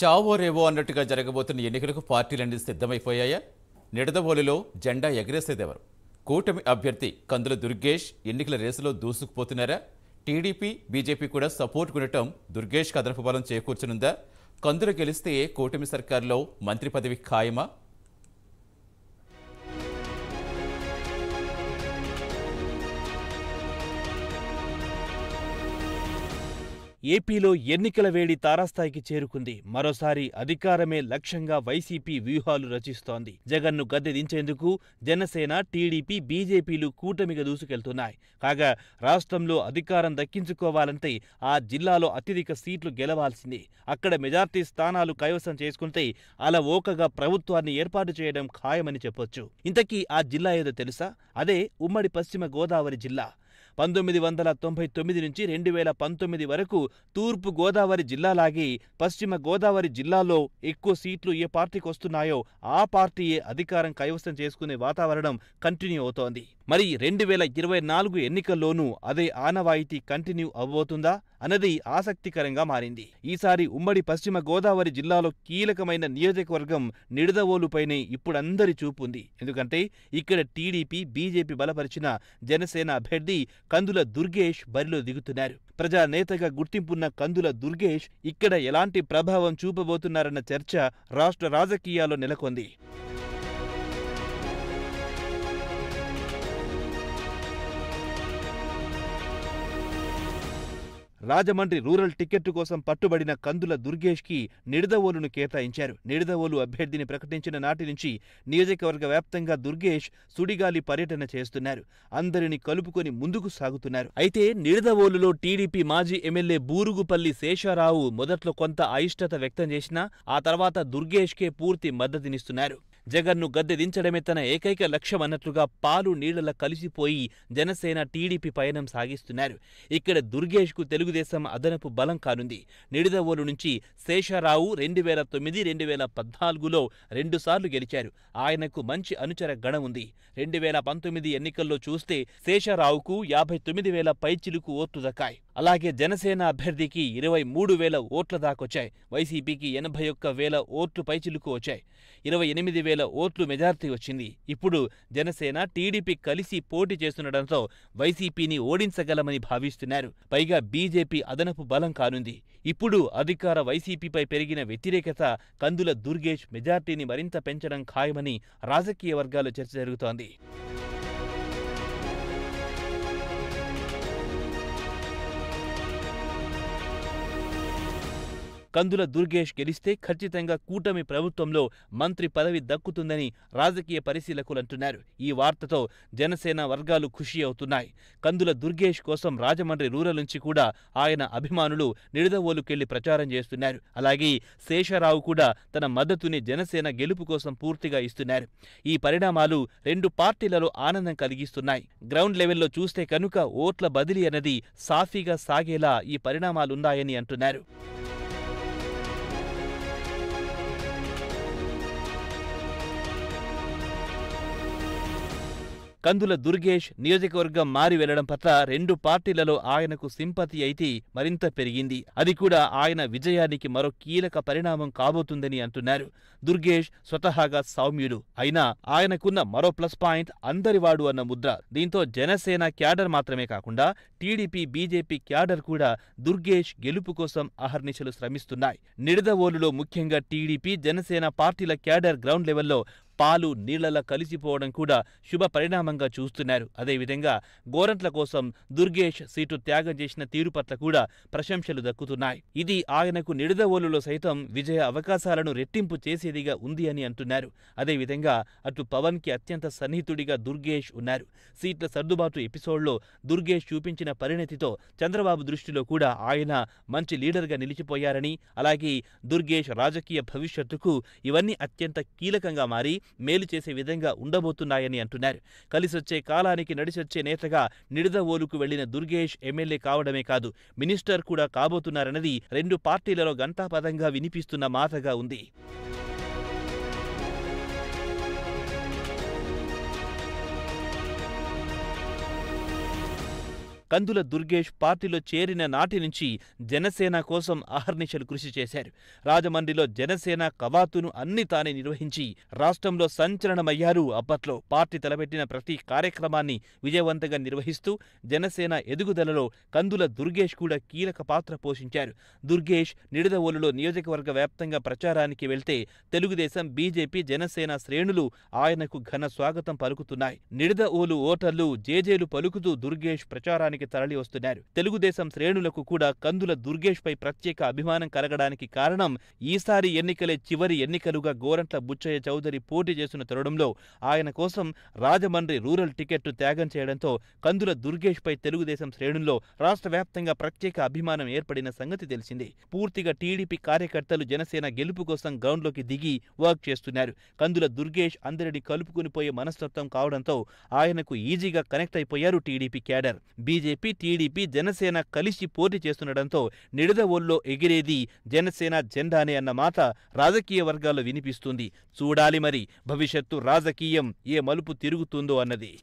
చావో రేవో అన్నట్టుగా జరగబోతున్న ఎన్నికలకు పార్టీలన్నీ సిద్ధమైపోయాయా నిడదవోలిలో జెండా ఎగరేసేదెవరు కూటమి అభ్యర్థి కందుల దుర్గేష్ ఎన్నికల రేసులో దూసుకుపోతున్నారా టీడీపీ బీజేపీ కూడా సపోర్ట్ కొనటం దుర్గేష్ కదనపు బలం చేకూర్చనుందా కందులు గెలిస్తే కూటమి సర్కార్లో మంత్రి పదవి ఖాయమా ఏపీలో ఎన్నికల వేడి తారాస్థాయికి చేరుకుంది మరోసారి అధికారమే లక్ష్యంగా వైసీపీ వ్యూహాలు రచిస్తోంది జగన్ను గద్దె దించేందుకు జనసేన టీడీపీ బీజేపీలు కూటమిగా దూసుకెళ్తున్నాయి కాగా రాష్ట్రంలో అధికారం దక్కించుకోవాలంటే ఆ జిల్లాలో అత్యధిక సీట్లు గెలవాల్సింది అక్కడ మెజార్టీ స్థానాలు కైవసం చేసుకుంటే అలా ఓకగా ప్రభుత్వాన్ని ఏర్పాటు చేయడం ఖాయమని చెప్పొచ్చు ఇంతకీ ఆ జిల్లా ఏదో తెలుసా అదే ఉమ్మడి పశ్చిమ గోదావరి జిల్లా పంతొమ్మిది వందల తొంభై తొమ్మిది నుంచి రెండు వేల పంతొమ్మిది వరకు తూర్పు గోదావరి జిల్లాలాగే పశ్చిమ గోదావరి జిల్లాలో ఎక్కువ సీట్లు ఏ పార్టీకి వస్తున్నాయో ఆ పార్టీయే అధికారం కైవసం చేసుకునే వాతావరణం కంటిన్యూ అవుతోంది మరి రెండు వేల ఇరవై నాలుగు ఎన్నికల్లోనూ అదే ఆనవాయితీ కంటిన్యూ అవ్వబోతుందా అన్నది ఆసక్తికరంగా మారింది ఈసారి ఉమ్మడి పశ్చిమ గోదావరి జిల్లాలో కీలకమైన నియోజకవర్గం నిడదవోలుపైనే ఇప్పుడందరి చూపుంది ఎందుకంటే ఇక్కడ టీడీపీ బీజేపీ బలపరిచిన జనసేన అభ్యర్థి కందుల దుర్గేష్ బరిలో దిగుతున్నారు ప్రజానేతగా గుర్తింపున్న కందుల దుర్గేష్ ఇక్కడ ఎలాంటి ప్రభావం చూపబోతున్నారన్న చర్చ రాష్ట్ర రాజకీయాల్లో నెలకొంది రాజమండ్రి రూరల్ టికెట్టు కోసం పట్టుబడిన కందుల దుర్గేష్కి నిడదవోలును కేటాయించారు నిడదవోలు అభ్యర్థిని ప్రకటించిన నాటి నుంచి నియోజకవర్గ వ్యాప్తంగా దుర్గేష్ సుడిగాలి పర్యటన చేస్తున్నారు అందరిని కలుపుకొని ముందుకు సాగుతున్నారు అయితే నిడదవోలులో టీడీపీ మాజీ ఎమ్మెల్యే బూరుగుపల్లి శేషారావు మొదట్లో కొంత అయిష్టత వ్యక్తం చేసినా ఆ తర్వాత దుర్గేష్కే పూర్తి మద్దతునిస్తున్నారు జగన్ను గద్దెదించడమే తన ఏకైక లక్ష్యమన్నట్లుగా పాలు నీళ్లలా కలిసిపోయి జనసేన టీడీపీ పయనం సాగిస్తున్నారు ఇక్కడ దుర్గేష్కు తెలుగుదేశం అదనపు బలం కానుంది నిడిదవోలు నుంచి శేషారావు రెండు వేల తొమ్మిది రెండు వేల పద్నాలుగులో రెండుసార్లు గెలిచారు ఆయనకు మంచి అనుచర గణం ఉంది రెండు వేల పంతొమ్మిది ఎన్నికల్లో చూస్తే శేషారావుకు యాభై తొమ్మిది వేల పైచిలుకు ఓట్లు దక్కాయి అలాగే జనసేన అభ్యర్థికి ఇరవై మూడు వేల ఓట్ల దాకొచ్చాయి వైసీపీకి ఎనభై ఒక్క వేల ఓట్లు పైచిలుకు వచ్చాయి ఇరవై ఎనిమిది వేల వేల ఓట్లు మెజార్టీ వచ్చింది ఇప్పుడు జనసేన టీడీపీ కలిసి పోటీ చేస్తుండటంతో వైసీపీని ఓడించగలమని భావిస్తున్నారు పైగా బీజేపీ అదనపు బలం కానుంది ఇప్పుడు అధికార వైసీపీపై పెరిగిన వ్యతిరేకత కందుల దుర్గేష్ మెజార్టీని మరింత పెంచడం ఖాయమని రాజకీయ వర్గాల చర్చ జరుగుతోంది కందుల దుర్గేష్ గెలిస్తే ఖచ్చితంగా కూటమి ప్రభుత్వంలో మంత్రి పదవి దక్కుతుందని రాజకీయ పరిశీలకులు అంటున్నారు ఈ వార్తతో జనసేన వర్గాలు ఖుషి అవుతున్నాయి కందుల దుర్గేష్ కోసం రాజమండ్రి రూరల్ నుంచి కూడా ఆయన అభిమానులు నిడదవోలుకెళ్లి ప్రచారం చేస్తున్నారు అలాగే శేషరావు కూడా తన మద్దతుని జనసేన గెలుపు కోసం పూర్తిగా ఇస్తున్నారు ఈ పరిణామాలు రెండు పార్టీలలో ఆనందం కలిగిస్తున్నాయి గ్రౌండ్ లెవెల్లో చూస్తే కనుక ఓట్ల బదిలీ అనేది సాఫీగా సాగేలా ఈ పరిణామాలున్నాయని అంటున్నారు కందుల దుర్గేష్ నియోజకవర్గం మారి వెళ్లడం పట్ల రెండు పార్టీలలో ఆయనకు సింపతి అయితే మరింత పెరిగింది అది కూడా ఆయన విజయానికి మరో కీలక పరిణామం కాబోతుందని అంటున్నారు దుర్గేష్ స్వతహాగా సౌమ్యుడు అయినా ఆయనకున్న మరో ప్లస్ పాయింట్ అందరివాడు అన్న ముద్ర దీంతో జనసేన క్యాడర్ మాత్రమే కాకుండా టీడీపీ బీజేపీ క్యాడర్ కూడా దుర్గేష్ గెలుపు కోసం అహర్నిశలు శ్రమిస్తున్నాయి నిడదవోలులో ముఖ్యంగా టీడీపీ జనసేన పార్టీల క్యాడర్ గ్రౌండ్ లెవెల్లో పాలు నీళ్లలా కలిసిపోవడం కూడా శుభ పరిణామంగా చూస్తున్నారు అదేవిధంగా గోరంట్ల కోసం దుర్గేష్ సీటు త్యాగం చేసిన తీరు పట్ల కూడా ప్రశంసలు దక్కుతున్నాయి ఇది ఆయనకు నిడదవోలులో సైతం విజయ అవకాశాలను రెట్టింపు చేసేదిగా ఉంది అని అంటున్నారు అదేవిధంగా అటు పవన్కి అత్యంత సన్నిహితుడిగా దుర్గేష్ ఉన్నారు సీట్ల సర్దుబాటు ఎపిసోడ్లో దుర్గేష్ చూపించిన పరిణతితో చంద్రబాబు దృష్టిలో కూడా ఆయన మంచి లీడర్గా నిలిచిపోయారని అలాగే దుర్గేష్ రాజకీయ భవిష్యత్తుకు ఇవన్నీ అత్యంత కీలకంగా మారి మేలు చేసే విధంగా ఉండబోతున్నాయని అంటున్నారు కలిసొచ్చే కాలానికి నడిచొచ్చే నేతగా నిడదవోలుకు వెళ్లిన దుర్గేష్ ఎమ్మెల్యే కావడమే కాదు మినిస్టర్ కూడా కాబోతున్నారన్నది రెండు పార్టీలలో గంటాపదంగా వినిపిస్తున్న మాటగా ఉంది కందుల దుర్గేష్ పార్టీలో చేరిన నాటి నుంచి జనసేన కోసం అహర్నిశలు కృషి చేశారు రాజమండ్రిలో జనసేన కవాతును అన్ని తానే నిర్వహించి రాష్ట్రంలో సంచలనమయ్యారు అప్పట్లో పార్టీ తలపెట్టిన ప్రతి కార్యక్రమాన్ని విజయవంతంగా నిర్వహిస్తూ జనసేన ఎదుగుదలలో కందుల దుర్గేష్ కూడా కీలక పాత్ర పోషించారు దుర్గేష్ నిడదవోలులో నియోజకవర్గ వ్యాప్తంగా ప్రచారానికి వెళ్తే తెలుగుదేశం బీజేపీ జనసేన శ్రేణులు ఆయనకు ఘన స్వాగతం పలుకుతున్నాయి నిడదవోలు ఓటర్లు జేజేలు పలుకుతూ దుర్గేష్ ప్రచారానికి రాష్ట్రానికి తరలి వస్తున్నారు తెలుగుదేశం శ్రేణులకు కూడా కందుల దుర్గేష్ పై ప్రత్యేక అభిమానం కలగడానికి కారణం ఈసారి ఎన్నికలే చివరి ఎన్నికలుగా గోరంట్ల బుచ్చయ్య చౌదరి పోటీ చేస్తున్న తరుణంలో ఆయన కోసం రాజమండ్రి రూరల్ టికెట్ త్యాగం చేయడంతో కందుల దుర్గేష్ పై తెలుగుదేశం శ్రేణుల్లో రాష్ట్ర వ్యాప్తంగా ప్రత్యేక అభిమానం ఏర్పడిన సంగతి తెలిసింది పూర్తిగా టీడీపీ కార్యకర్తలు జనసేన గెలుపు కోసం గ్రౌండ్లోకి దిగి వర్క్ చేస్తున్నారు కందుల దుర్గేష్ అందరిని కలుపుకుని పోయే మనస్తత్వం కావడంతో ఆయనకు ఈజీగా కనెక్ట్ అయిపోయారు TDP cadre BJP BJP TDP Janasena కలిసి పోటీ చేస్తుండటంతో నిడదవోల్లో ఎగిరేది జనసేన జెండానే అన్న మాట రాజకీయ వర్గాల్లో వినిపిస్తుంది చూడాలి మరి భవిష్యత్తు రాజకీయం ఏ మలుపు తిరుగుతుందో అన్నది